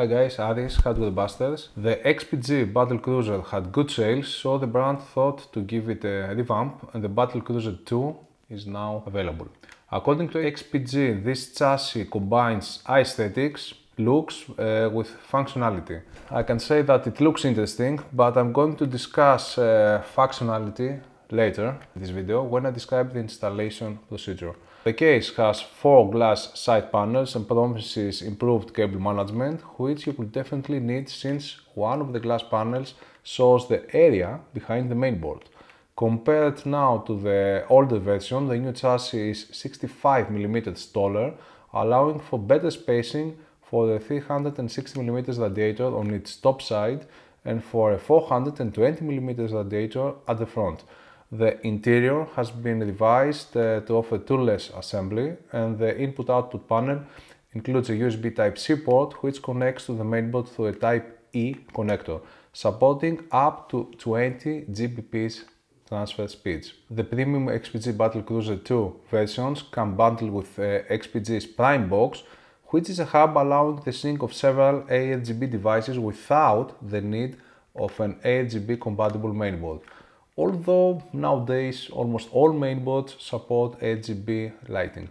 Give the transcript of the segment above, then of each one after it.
Hi guys, Aris had good Busters. The XPG Battle Cruiser had good sales, so the brand thought to give it a revamp and the Battle Cruiser 2 is now available. According to XPG, this chassis combines aesthetics, looks uh, with functionality. I can say that it looks interesting, but I'm going to discuss uh, functionality later in this video when I describe the installation procedure. The case has four glass side panels and promises improved cable management, which you will definitely need since one of the glass panels shows the area behind the mainboard. Compared now to the older version, the new chassis is 65mm taller, allowing for better spacing for the 360mm radiator on its top side and for a 420mm radiator at the front. The interior has been revised uh, to offer toolless assembly and the input-output panel includes a USB Type-C port which connects to the mainboard through a Type-E connector, supporting up to 20 Gbps transfer speeds. The premium XPG Battle Cruiser 2 versions come bundled with uh, XPG's Prime Box, which is a hub allowing the sync of several ARGB devices without the need of an ARGB compatible mainboard although nowadays almost all mainboards support RGB lighting.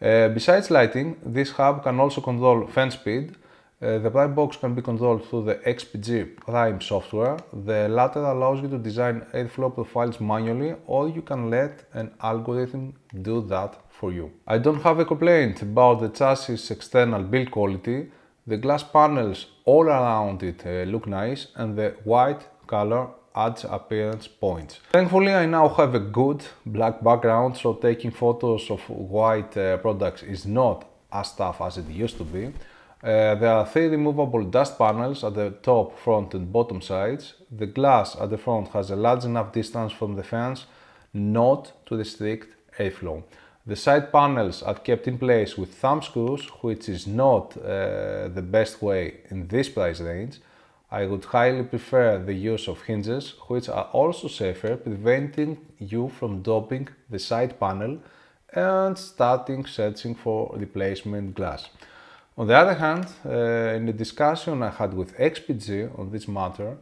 Uh, besides lighting, this hub can also control fan speed. Uh, the prime box can be controlled through the XPG Prime software. The latter allows you to design airflow profiles manually or you can let an algorithm do that for you. I don't have a complaint about the chassis external build quality. The glass panels all around it uh, look nice and the white color adds appearance points. Thankfully I now have a good black background so taking photos of white uh, products is not as tough as it used to be. Uh, there are three removable dust panels at the top, front and bottom sides. The glass at the front has a large enough distance from the fence not to restrict airflow. The side panels are kept in place with thumb screws, which is not uh, the best way in this price range. I would highly prefer the use of hinges, which are also safer, preventing you from dropping the side panel and starting searching for replacement glass. On the other hand, uh, in the discussion I had with XPG on this matter,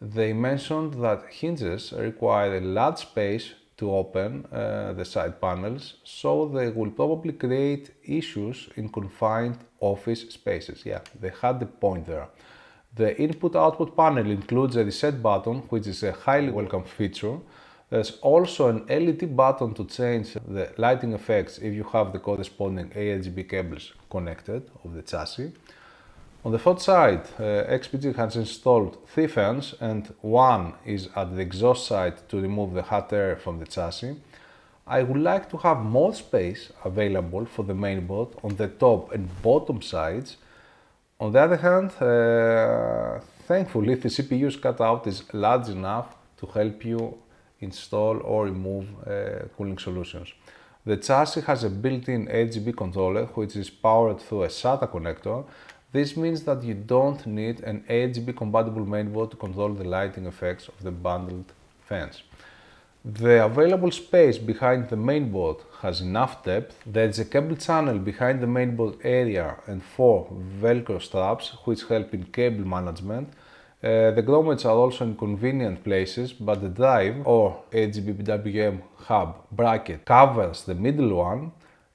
they mentioned that hinges require a large space to open uh, the side panels, so they will probably create issues in confined office spaces. Yeah, they had the point there. The input-output panel includes a reset button, which is a highly welcome feature. There's also an LED button to change the lighting effects if you have the corresponding ARGB cables connected of the chassis. On the front side, uh, XPG has installed three fans and one is at the exhaust side to remove the hot air from the chassis. I would like to have more space available for the mainboard on the top and bottom sides on the other hand, uh, thankfully the CPU's cutout is large enough to help you install or remove uh, cooling solutions. The chassis has a built-in RGB controller which is powered through a SATA connector. This means that you don't need an RGB compatible mainboard to control the lighting effects of the bundled fans. The available space behind the mainboard has enough depth, there is a cable channel behind the mainboard area and four velcro straps which help in cable management. Uh, the grommets are also in convenient places, but the drive or HBPWM hub bracket covers the middle one.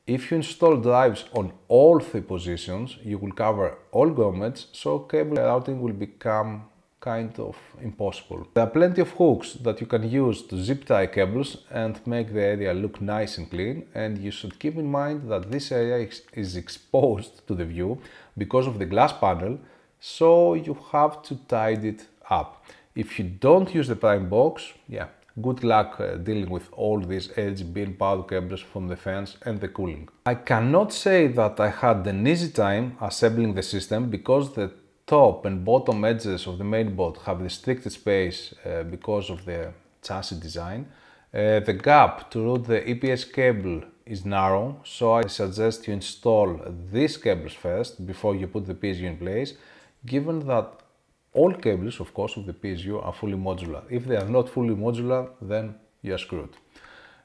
If you install drives on all three positions, you will cover all grommets, so cable routing will become kind of impossible. There are plenty of hooks that you can use to zip tie cables and make the area look nice and clean and you should keep in mind that this area is exposed to the view because of the glass panel so you have to tidy it up. If you don't use the prime box, yeah, good luck uh, dealing with all these HB power cables from the fans and the cooling. I cannot say that I had an easy time assembling the system because the top and bottom edges of the main board have restricted space uh, because of the chassis design. Uh, the gap to route the EPS cable is narrow, so I suggest you install these cables first before you put the PSU in place, given that all cables, of course, of the PSU are fully modular. If they are not fully modular, then you are screwed.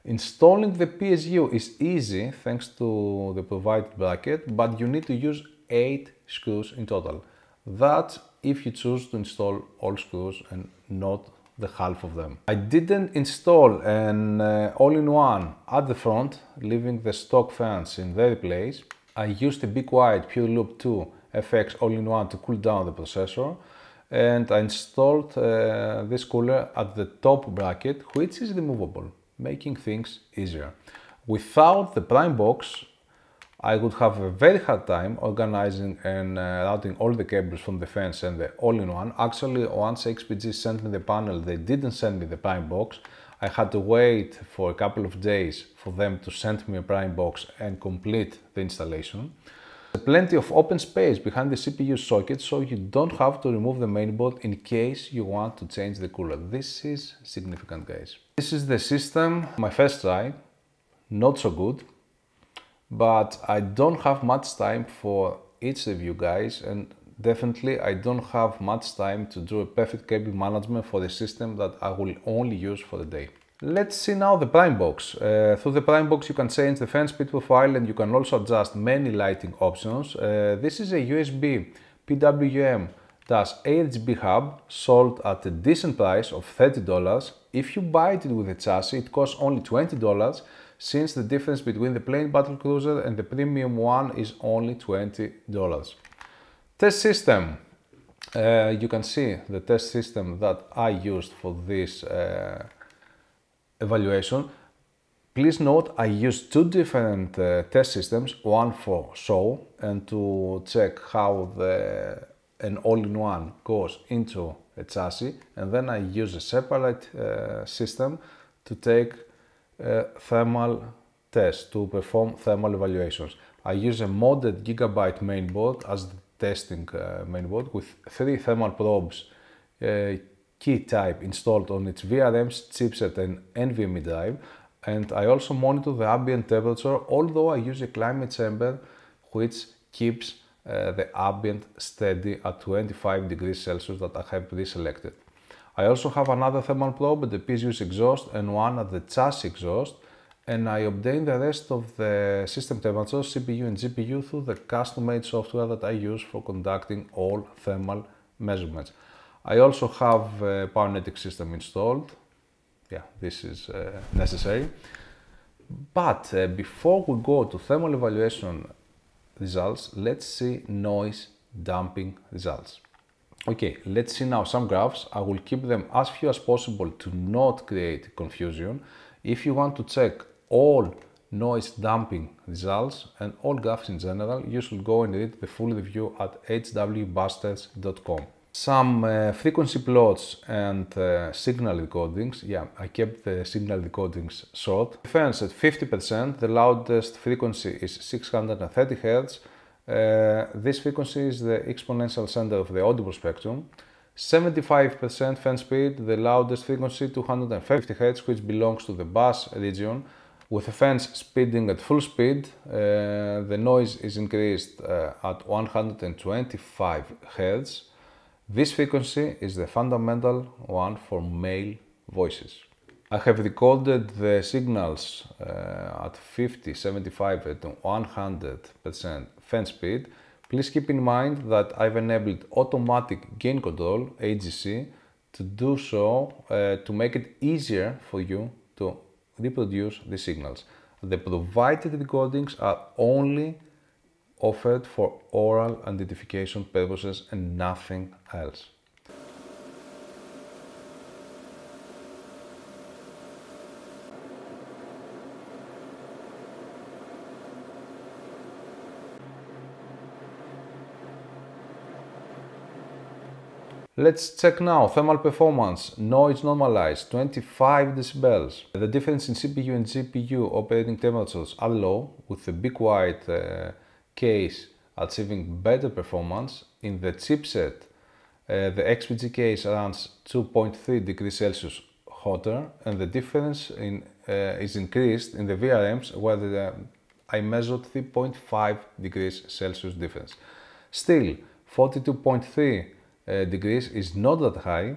Installing the PSU is easy thanks to the provided bracket, but you need to use 8 screws in total. That if you choose to install all screws and not the half of them. I didn't install an uh, all-in-one at the front, leaving the stock fans in their place. I used a big wide Pure Loop 2 FX all-in-one to cool down the processor and I installed uh, this cooler at the top bracket, which is removable, making things easier. Without the prime box, I would have a very hard time organizing and uh, routing all the cables from the fence and the all-in-one. Actually, once XPG sent me the panel, they didn't send me the prime box. I had to wait for a couple of days for them to send me a prime box and complete the installation. There's plenty of open space behind the CPU socket, so you don't have to remove the mainboard in case you want to change the cooler. This is significant, guys. This is the system, my first try, not so good but I don't have much time for each of you guys and definitely I don't have much time to do a perfect cable management for the system that I will only use for the day. Let's see now the prime box. Uh, through the prime box you can change the fan speed profile and you can also adjust many lighting options. Uh, this is a USB PWM AHB hub sold at a decent price of $30. If you buy it with a chassis it costs only $20 since the difference between the plain battle cruiser and the premium one is only $20. Test system. Uh, you can see the test system that I used for this uh, evaluation. Please note I used two different uh, test systems, one for show and to check how the, an all-in-one goes into a chassis and then I use a separate uh, system to take uh, thermal tests, to perform thermal evaluations. I use a modded Gigabyte mainboard as the testing uh, mainboard with three thermal probes uh, key type installed on its VRM's chipset and NVMe drive and I also monitor the ambient temperature although I use a climate chamber which keeps uh, the ambient steady at 25 degrees Celsius that I have pre-selected. I also have another thermal probe at the PZU's exhaust and one at the chassis exhaust and I obtain the rest of the system temperatures, CPU and GPU through the custom-made software that I use for conducting all thermal measurements. I also have a Powernetic system installed. Yeah, this is uh, necessary. But uh, before we go to thermal evaluation results, let's see noise damping results. Okay, let's see now some graphs. I will keep them as few as possible to not create confusion. If you want to check all noise damping results and all graphs in general, you should go and read the full review at hwbusters.com. Some uh, frequency plots and uh, signal recordings. Yeah, I kept the signal recordings short. Defense at 50%, the loudest frequency is 630 Hz, uh, this frequency is the exponential center of the audible spectrum. 75% fan speed, the loudest frequency 250 Hz, which belongs to the bass region. With the fans speeding at full speed, uh, the noise is increased uh, at 125 Hz. This frequency is the fundamental one for male voices. I have recorded the signals uh, at 50, 75 and 100% fan speed. Please keep in mind that I've enabled automatic gain control, AGC, to do so uh, to make it easier for you to reproduce the signals. The provided recordings are only offered for oral identification purposes and nothing else. Let's check now thermal performance, noise normalized, 25 decibels. The difference in CPU and GPU operating temperatures are low, with the big white uh, case achieving better performance. In the chipset, uh, the XPG case runs 2.3 degrees Celsius hotter, and the difference in, uh, is increased in the VRMs, where the, I measured 3.5 degrees Celsius difference. Still, 42.3 uh, degrees is not that high.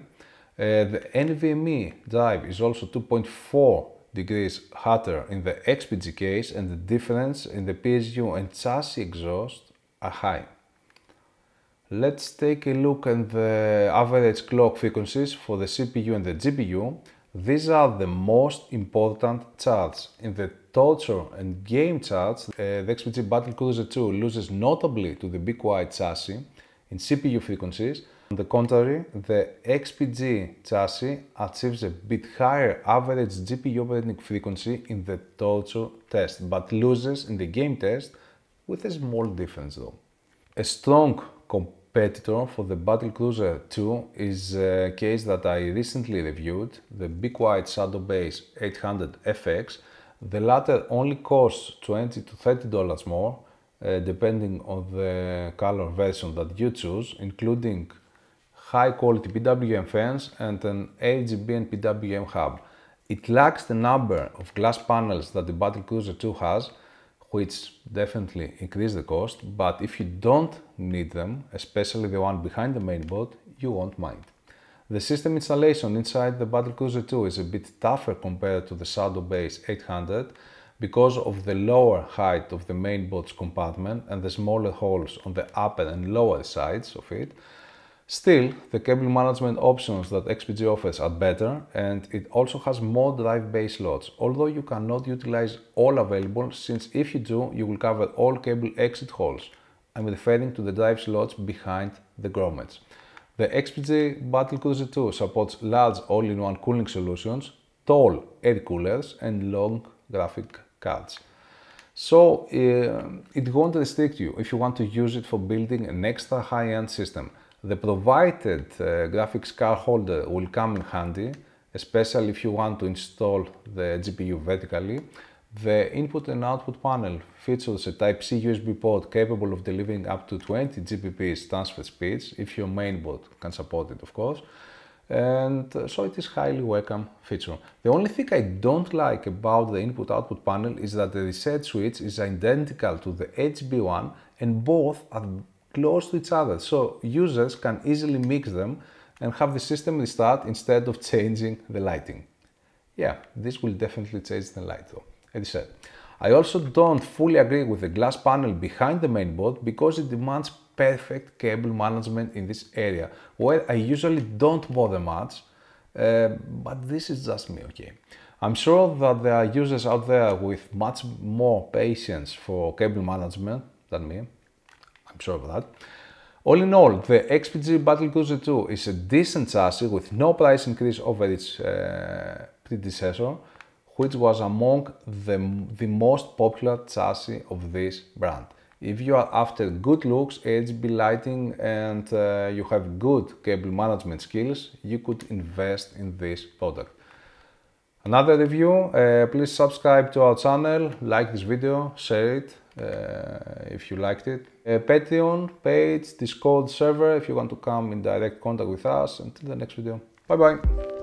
Uh, the NVMe drive is also 2.4 degrees hotter in the XPG case and the difference in the PSU and chassis exhaust are high. Let's take a look at the average clock frequencies for the CPU and the GPU. These are the most important charts. In the torture and game charts, uh, the XPG Battle Cruiser 2 loses notably to the Big White chassis in CPU frequencies on the contrary, the XPG chassis achieves a bit higher average GPU operating frequency in the torture test, but loses in the game test with a small difference though. A strong competitor for the Battle Cruiser 2 is a case that I recently reviewed, the Big White Shadow Base 800 FX. The latter only costs 20 to 30 dollars more, uh, depending on the color version that you choose, including high quality PWM fans and an RGB and PWM hub. It lacks the number of glass panels that the Battle Cruiser 2 has, which definitely increase the cost, but if you don't need them, especially the one behind the mainboard, you won't mind. The system installation inside the Battle Cruiser 2 is a bit tougher compared to the Shadow Base 800 because of the lower height of the mainboard's compartment and the smaller holes on the upper and lower sides of it, Still, the cable management options that XPG offers are better and it also has more drive bay slots, although you cannot utilize all available since if you do, you will cover all cable exit holes. I'm referring to the drive slots behind the grommets. The XPG Battle 2 supports large all-in-one cooling solutions, tall air coolers and long graphic cards. So uh, it won't restrict you if you want to use it for building an extra high-end system. The provided uh, graphics card holder will come in handy, especially if you want to install the GPU vertically. The input and output panel features a Type-C USB port capable of delivering up to 20 Gbps transfer speeds, if your mainboard can support it, of course. And uh, so it is highly welcome feature. The only thing I don't like about the input-output panel is that the reset switch is identical to the HB1 and both are close to each other. So users can easily mix them and have the system restart instead of changing the lighting. Yeah, this will definitely change the light though, as said. I also don't fully agree with the glass panel behind the mainboard because it demands perfect cable management in this area, where I usually don't bother much, uh, but this is just me, okay? I'm sure that there are users out there with much more patience for cable management than me, I'm sorry for that. All in all, the XPG Battle Cruiser 2 is a decent chassis with no price increase over its uh, predecessor, which was among the, the most popular chassis of this brand. If you are after good looks, HB lighting and uh, you have good cable management skills, you could invest in this product. Another review, uh, please subscribe to our channel, like this video, share it uh, if you liked it. A uh, Patreon page, Discord server if you want to come in direct contact with us. Until the next video. Bye bye.